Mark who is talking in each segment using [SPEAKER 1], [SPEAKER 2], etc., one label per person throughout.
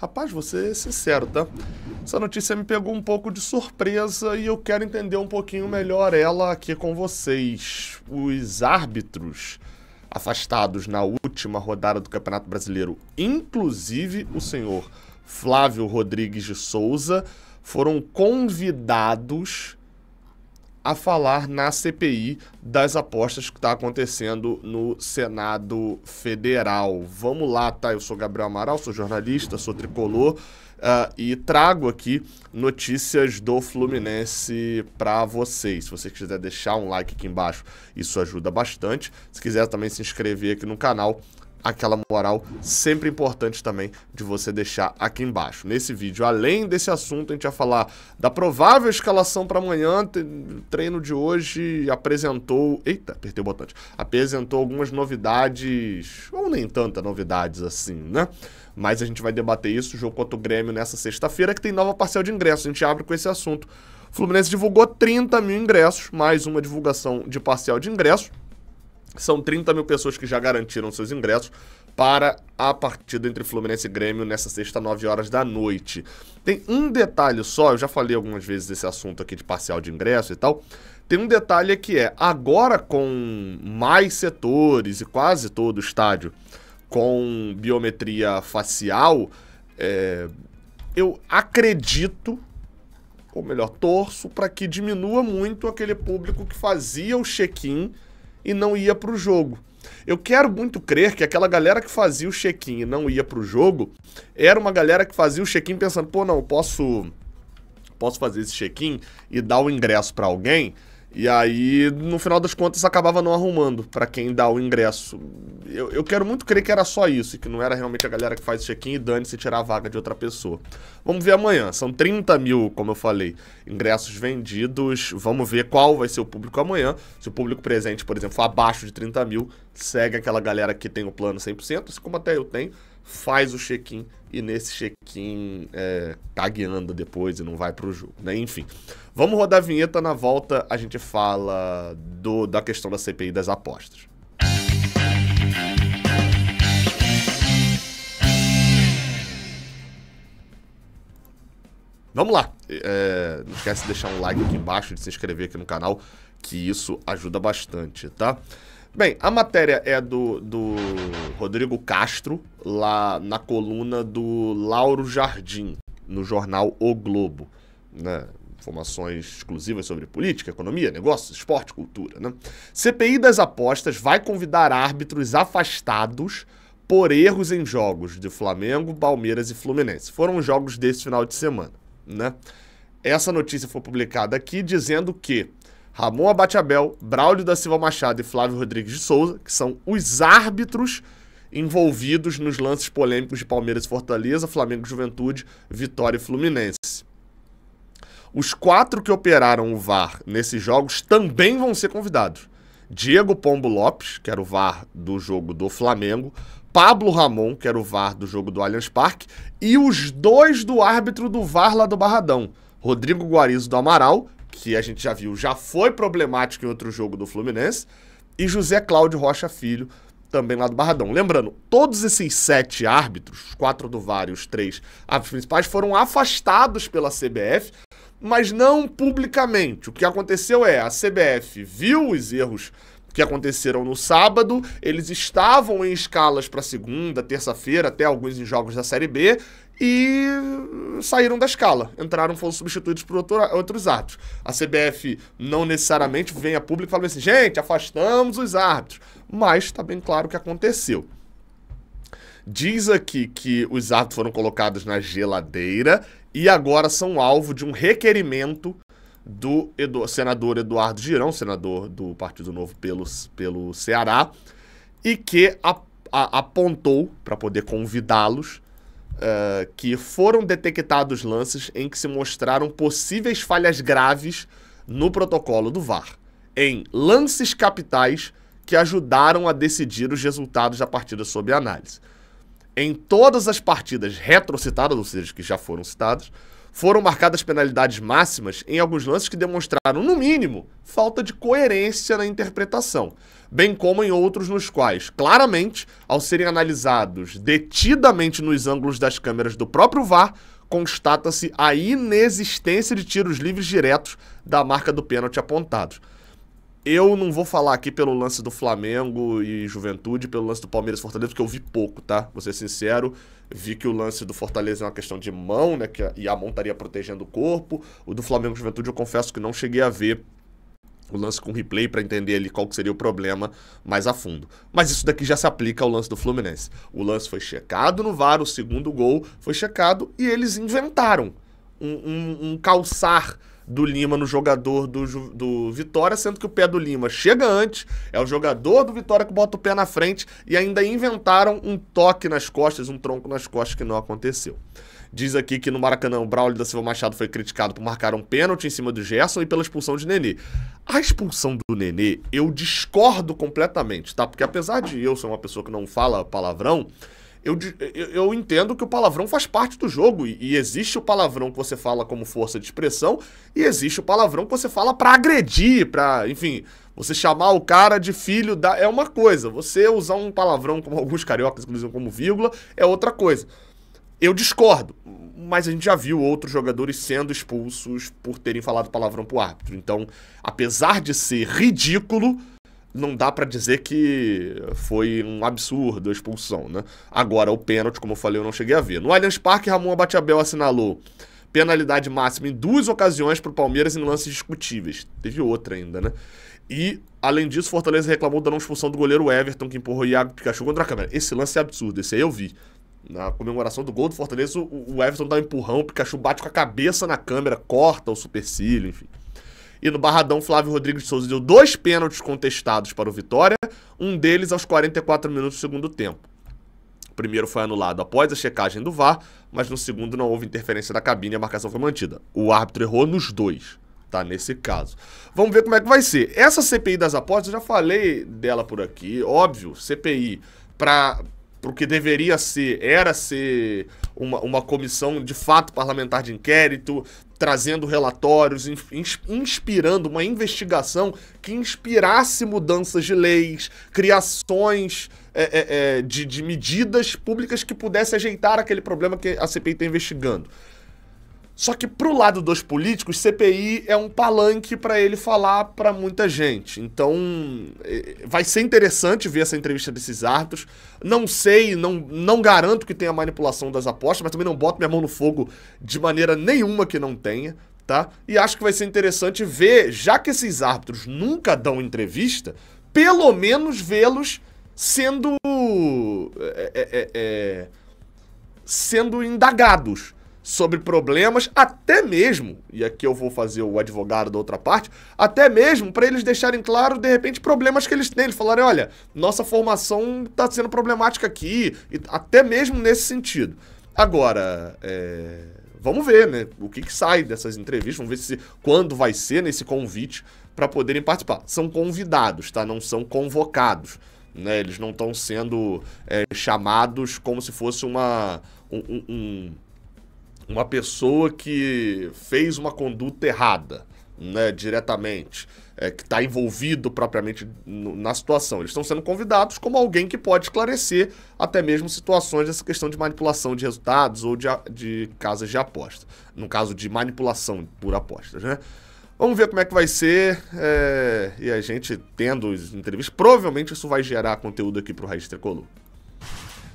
[SPEAKER 1] Rapaz, você é sincero, tá? Essa notícia me pegou um pouco de surpresa e eu quero entender um pouquinho melhor ela aqui com vocês. Os árbitros afastados na última rodada do Campeonato Brasileiro, inclusive o senhor Flávio Rodrigues de Souza, foram convidados a falar na CPI das apostas que está acontecendo no Senado Federal. Vamos lá, tá? Eu sou Gabriel Amaral, sou jornalista, sou tricolor uh, e trago aqui notícias do Fluminense para vocês. Se você quiser deixar um like aqui embaixo, isso ajuda bastante. Se quiser também se inscrever aqui no canal, aquela moral sempre importante também de você deixar aqui embaixo. Nesse vídeo, além desse assunto, a gente vai falar da provável escalação para amanhã. Treino de hoje apresentou, eita, apertei o botão Apresentou algumas novidades, ou nem tanta novidades assim, né? Mas a gente vai debater isso, jogo contra o Grêmio nessa sexta-feira, que tem nova parcela de ingressos. A gente abre com esse assunto. O Fluminense divulgou 30 mil ingressos, mais uma divulgação de parcial de ingressos. São 30 mil pessoas que já garantiram seus ingressos para a partida entre Fluminense e Grêmio nessa sexta, 9 horas da noite. Tem um detalhe só, eu já falei algumas vezes desse assunto aqui de parcial de ingresso e tal. Tem um detalhe que é, agora com mais setores e quase todo o estádio com biometria facial, é, eu acredito, ou melhor, torço para que diminua muito aquele público que fazia o check-in e não ia para o jogo. Eu quero muito crer que aquela galera que fazia o check-in e não ia para o jogo era uma galera que fazia o check-in pensando, pô, não, posso posso fazer esse check-in e dar o ingresso para alguém e aí, no final das contas, acabava não arrumando para quem dá o ingresso. Eu, eu, quero muito crer que era só isso, que não era realmente a galera que faz check-in e dane-se tirar a vaga de outra pessoa. Vamos ver amanhã. São 30 mil, como eu falei, ingressos vendidos. Vamos ver qual vai ser o público amanhã. Se o público presente, por exemplo, for abaixo de 30 mil, segue aquela galera que tem o plano 100%, assim como até eu tenho faz o check-in e nesse check-in é, tagueando tá depois e não vai pro jogo, né? Enfim, vamos rodar a vinheta, na volta a gente fala do, da questão da CPI das apostas. Vamos lá! É, não esquece de deixar um like aqui embaixo, de se inscrever aqui no canal, que isso ajuda bastante, tá? Bem, a matéria é do, do Rodrigo Castro, lá na coluna do Lauro Jardim, no jornal O Globo. Né? Informações exclusivas sobre política, economia, negócios, esporte, cultura. Né? CPI das apostas vai convidar árbitros afastados por erros em jogos de Flamengo, Palmeiras e Fluminense. Foram os jogos desse final de semana. Né? Essa notícia foi publicada aqui dizendo que Ramon Abateabel, Braulio da Silva Machado e Flávio Rodrigues de Souza, que são os árbitros envolvidos nos lances polêmicos de Palmeiras e Fortaleza, Flamengo Juventude, Vitória e Fluminense. Os quatro que operaram o VAR nesses jogos também vão ser convidados. Diego Pombo Lopes, que era o VAR do jogo do Flamengo, Pablo Ramon, que era o VAR do jogo do Allianz Parque, e os dois do árbitro do VAR lá do Barradão, Rodrigo Guarizo do Amaral que a gente já viu, já foi problemático em outro jogo do Fluminense, e José Cláudio Rocha Filho, também lá do Barradão. Lembrando, todos esses sete árbitros, quatro do VAR e os três árbitros principais, foram afastados pela CBF, mas não publicamente. O que aconteceu é, a CBF viu os erros que aconteceram no sábado, eles estavam em escalas para segunda, terça-feira, até alguns em jogos da Série B, e saíram da escala, entraram, foram substituídos por outro, outros árbitros. A CBF não necessariamente vem a público e fala assim, gente, afastamos os árbitros, mas está bem claro o que aconteceu. Diz aqui que os árbitros foram colocados na geladeira e agora são alvo de um requerimento do Edu, senador Eduardo Girão, senador do Partido Novo pelo, pelo Ceará, e que a, a, apontou, para poder convidá-los, uh, que foram detectados lances em que se mostraram possíveis falhas graves no protocolo do VAR, em lances capitais que ajudaram a decidir os resultados da partida sob análise. Em todas as partidas retrocitadas, ou seja, que já foram citadas, foram marcadas penalidades máximas em alguns lances que demonstraram, no mínimo, falta de coerência na interpretação, bem como em outros nos quais, claramente, ao serem analisados detidamente nos ângulos das câmeras do próprio VAR, constata-se a inexistência de tiros livres diretos da marca do pênalti apontados. Eu não vou falar aqui pelo lance do Flamengo e Juventude, pelo lance do Palmeiras e Fortaleza, porque eu vi pouco, tá? Vou ser sincero. Vi que o lance do Fortaleza é uma questão de mão, né? Que a, e a mão estaria protegendo o corpo. O do Flamengo e Juventude eu confesso que não cheguei a ver o lance com replay para entender ali qual seria o problema mais a fundo. Mas isso daqui já se aplica ao lance do Fluminense. O lance foi checado no VAR, o segundo gol foi checado e eles inventaram um, um, um calçar do Lima no jogador do, do Vitória, sendo que o pé do Lima chega antes, é o jogador do Vitória que bota o pé na frente e ainda inventaram um toque nas costas, um tronco nas costas que não aconteceu. Diz aqui que no Maracanã o Braulio da Silva Machado foi criticado por marcar um pênalti em cima do Gerson e pela expulsão de Nenê. A expulsão do Nenê eu discordo completamente, tá? Porque apesar de eu ser uma pessoa que não fala palavrão, eu, eu entendo que o palavrão faz parte do jogo. E, e, existe o palavrão que você fala como força de expressão, e existe o palavrão que você fala para agredir, para, enfim, você chamar o cara de filho da. É uma coisa. Você usar um palavrão como alguns cariocas, inclusive como vírgula, é outra coisa. Eu discordo, mas a gente já viu outros jogadores sendo expulsos por terem falado palavrão pro árbitro. Então, apesar de ser ridículo, não dá para dizer que foi um absurdo a expulsão, né? Agora, o pênalti, como eu falei, eu não cheguei a ver. No Allianz Parque, Ramon Abateabel assinalou penalidade máxima em duas ocasiões para o Palmeiras em lances discutíveis. Teve outra ainda, né? E, além disso, Fortaleza reclamou da não expulsão do goleiro Everton, que empurrou Iago Pikachu contra a câmera. Esse lance é absurdo, esse aí eu vi. Na comemoração do gol do Fortaleza, o Everton dá um empurrão, o Pikachu bate com a cabeça na câmera, corta o supercílio, enfim. E no Barradão, Flávio Rodrigues de Souza deu dois pênaltis contestados para o Vitória, um deles aos 44 minutos do segundo tempo. O primeiro foi anulado após a checagem do VAR, mas no segundo não houve interferência da cabine e a marcação foi mantida. O árbitro errou nos dois, tá? Nesse caso. Vamos ver como é que vai ser. Essa CPI das apostas, eu já falei dela por aqui, óbvio, CPI para para o que deveria ser, era ser uma, uma comissão de fato parlamentar de inquérito, trazendo relatórios, in, inspirando uma investigação que inspirasse mudanças de leis, criações é, é, é, de, de medidas públicas que pudesse ajeitar aquele problema que a CPI está investigando. Só que pro lado dos políticos, CPI é um palanque para ele falar para muita gente. Então, eh, vai ser interessante ver essa entrevista desses árbitros. Não sei, não, não garanto que tenha manipulação das apostas, mas também não boto minha mão no fogo de maneira nenhuma que não tenha, tá? E acho que vai ser interessante ver, já que esses árbitros nunca dão entrevista, pelo menos vê-los sendo é, é, é, sendo indagados sobre problemas, até mesmo, e aqui eu vou fazer o advogado da outra parte, até mesmo para eles deixarem claro, de repente, problemas que eles têm. Eles falarem, olha, nossa formação está sendo problemática aqui, e até mesmo nesse sentido. Agora, é, vamos ver, né? O que, que sai dessas entrevistas, vamos ver se quando vai ser nesse convite para poderem participar. São convidados, tá? Não são convocados. Né? Eles não estão sendo é, chamados como se fosse uma. um, um, um uma pessoa que fez uma conduta errada, né, diretamente, é, que está envolvido propriamente na situação. Eles estão sendo convidados como alguém que pode esclarecer até mesmo situações dessa questão de manipulação de resultados ou de, de casas de aposta. No caso de manipulação por apostas, né? Vamos ver como é que vai ser. É... E a gente tendo as entrevistas. Provavelmente isso vai gerar conteúdo aqui para o Raiz Tricolor.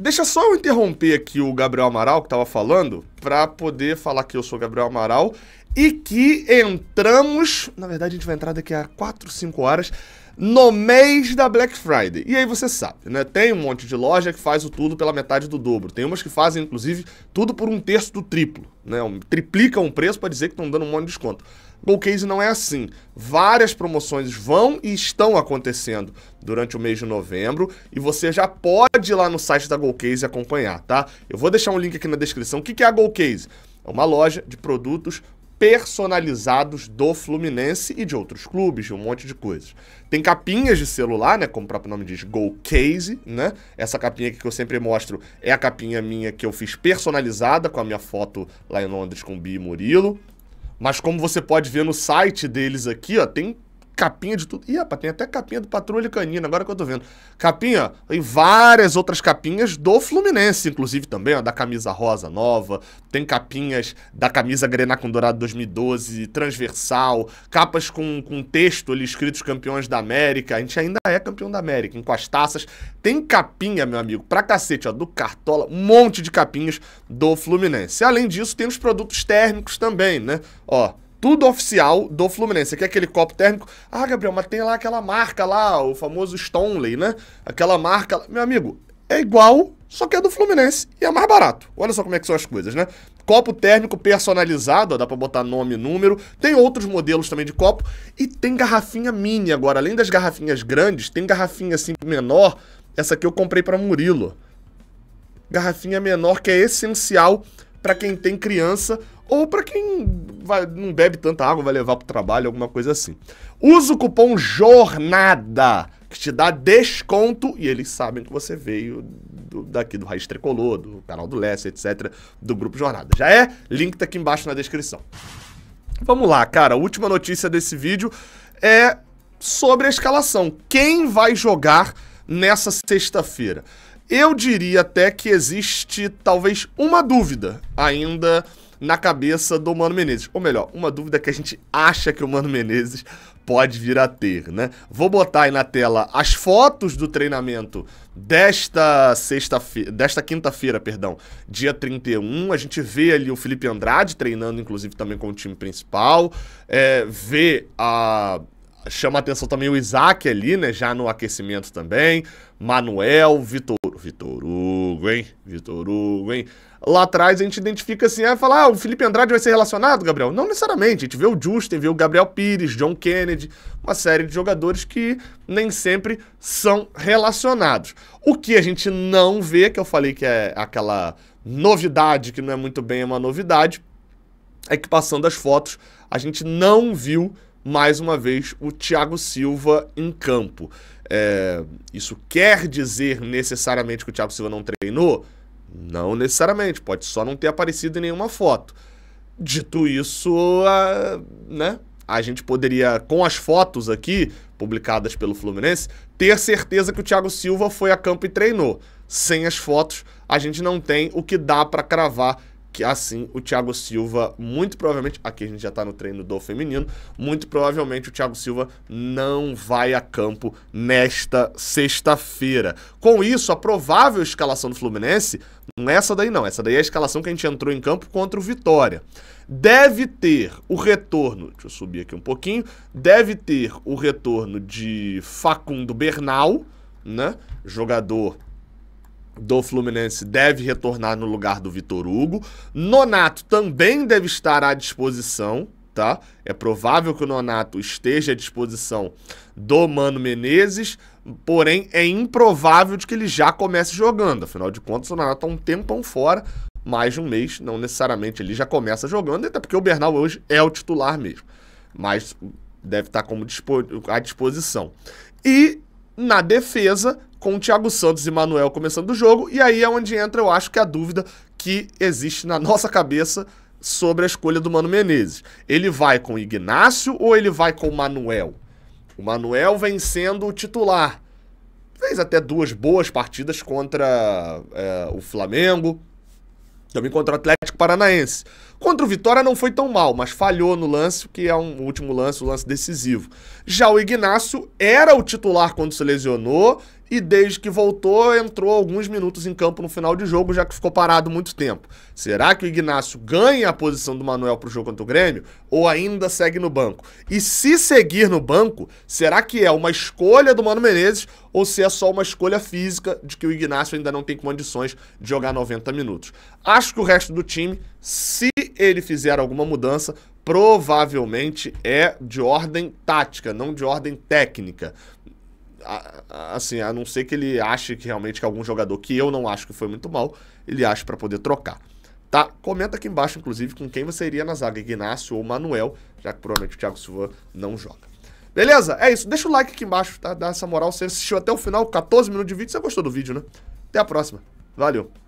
[SPEAKER 1] Deixa só eu interromper aqui o Gabriel Amaral que tava falando, para poder falar que eu sou Gabriel Amaral e que entramos. Na verdade, a gente vai entrar daqui a 4, 5 horas no mês da Black Friday. E aí você sabe, né? Tem um monte de loja que faz o tudo pela metade do dobro. Tem umas que fazem, inclusive, tudo por um terço do triplo, né? Triplicam o preço para dizer que estão dando um monte de desconto. Golcase não é assim. Várias promoções vão e estão acontecendo durante o mês de novembro e você já pode ir lá no site da Goldcase acompanhar, tá? Eu vou deixar um link aqui na descrição. O que é a Goldcase? É uma loja de produtos personalizados do Fluminense e de outros clubes, de um monte de coisas. Tem capinhas de celular, né, como o próprio nome diz, Go Case, né? Essa capinha aqui que eu sempre mostro é a capinha minha que eu fiz personalizada com a minha foto lá em Londres com o Bi e Murilo. Mas como você pode ver no site deles aqui, ó, tem capinha de tudo. Ih, rapaz, tem até capinha do Patrulha Canina, agora que eu tô vendo. Capinha, ó, e várias outras capinhas do Fluminense, inclusive também, ó, da camisa rosa nova. Tem capinhas da camisa Grená com Dourado 2012, transversal, capas com, com texto ali escritos campeões da América. A gente ainda é campeão da América, com as taças. Tem capinha, meu amigo, pra cacete, ó, do Cartola, um monte de capinhas do Fluminense. Além disso, tem os produtos térmicos também, né? Ó, tudo oficial do Fluminense. Aqui é aquele copo térmico. Ah, Gabriel, mas tem lá aquela marca lá, o famoso Stoneley, né? Aquela marca. Meu amigo, é igual, só que é do Fluminense e é mais barato. Olha só como é que são as coisas, né? Copo térmico personalizado, ó, dá para botar nome e número. Tem outros modelos também de copo e tem garrafinha mini agora. Além das garrafinhas grandes, tem garrafinha assim menor. Essa aqui eu comprei para Murilo. Garrafinha menor que é essencial para quem tem criança ou para quem vai, não bebe tanta água, vai levar para o trabalho, alguma coisa assim. Usa o cupom JORNADA, que te dá desconto, e eles sabem que você veio do, daqui do Raiz Tricolor, do canal do Leste, etc., do Grupo Jornada. Já é? Link tá aqui embaixo na descrição. Vamos lá, cara. A última notícia desse vídeo é sobre a escalação. Quem vai jogar nessa sexta-feira? Eu diria até que existe talvez uma dúvida ainda na cabeça do Mano Menezes. Ou melhor, uma dúvida que a gente acha que o Mano Menezes pode vir a ter, né? Vou botar aí na tela as fotos do treinamento desta sexta-feira, desta quinta-feira, perdão, dia 31. A gente vê ali o Felipe Andrade treinando, inclusive, também com o time principal. É, vê a chama atenção também o Isaac ali, né? Já no aquecimento também. Manuel, Vitor, Vitor Hugo, hein? Vitor Hugo, hein? Lá atrás a gente identifica assim, aí fala, ah, o Felipe Andrade vai ser relacionado, Gabriel? Não necessariamente, a gente vê o Justin, vê o Gabriel Pires, John Kennedy, uma série de jogadores que nem sempre são relacionados. O que a gente não vê, que eu falei que é aquela novidade, que não é muito bem uma novidade, é que passando as fotos, a gente não viu mais uma vez o Thiago Silva em campo. É, isso quer dizer necessariamente que o Thiago Silva não treinou? Não necessariamente, pode só não ter aparecido em nenhuma foto. Dito isso, a, né, a gente poderia, com as fotos aqui, publicadas pelo Fluminense, ter certeza que o Thiago Silva foi a campo e treinou. Sem as fotos, a gente não tem o que dá para cravar que assim o Thiago Silva, muito provavelmente, aqui a gente já tá no treino do feminino, muito provavelmente o Thiago Silva não vai a campo nesta sexta-feira. Com isso, a provável escalação do Fluminense não é essa daí não, essa daí é a escalação que a gente entrou em campo contra o Vitória. Deve ter o retorno, deixa eu subir aqui um pouquinho, deve ter o retorno de Facundo Bernal, né? Jogador do Fluminense deve retornar no lugar do Vitor Hugo. Nonato também deve estar à disposição, tá? É provável que o Nonato esteja à disposição do Mano Menezes, porém é improvável de que ele já comece jogando. Afinal de contas, o Nonato está um tempão fora, mais de um mês, não necessariamente ele já começa jogando, até porque o Bernal hoje é o titular mesmo. Mas deve estar como à disposição. E na defesa, com o Thiago Santos e Manuel começando o jogo, e aí é onde entra, eu acho, que a dúvida que existe na nossa cabeça sobre a escolha do Mano Menezes. Ele vai com o Ignácio ou ele vai com o Manuel? O Manuel vem sendo o titular. Fez até duas boas partidas contra é, o Flamengo, também contra o Atlético Paranaense. Contra o Vitória não foi tão mal, mas falhou no lance, que é um último lance, o um lance decisivo. Já o Ignácio era o titular quando se lesionou e desde que voltou, entrou alguns minutos em campo no final de jogo, já que ficou parado muito tempo. Será que o Ignacio ganha a posição do Manuel para o jogo contra o Grêmio ou ainda segue no banco? E se seguir no banco, será que é uma escolha do Mano Menezes ou se é só uma escolha física de que o Ignacio ainda não tem condições de jogar 90 minutos? Acho que o resto do time, se ele fizer alguma mudança, provavelmente é de ordem tática, não de ordem técnica assim, a não ser que ele ache que realmente que algum jogador que eu não acho que foi muito mal, ele acha para poder trocar. Tá? Comenta aqui embaixo, inclusive, com quem você iria na zaga, Ignacio ou Manuel, já que provavelmente o Thiago Silva não joga. Beleza? É isso. Deixa o like aqui embaixo, tá? Dá essa moral. Você assistiu até o final, 14 minutos de vídeo. Você gostou do vídeo, né? Até a próxima. Valeu.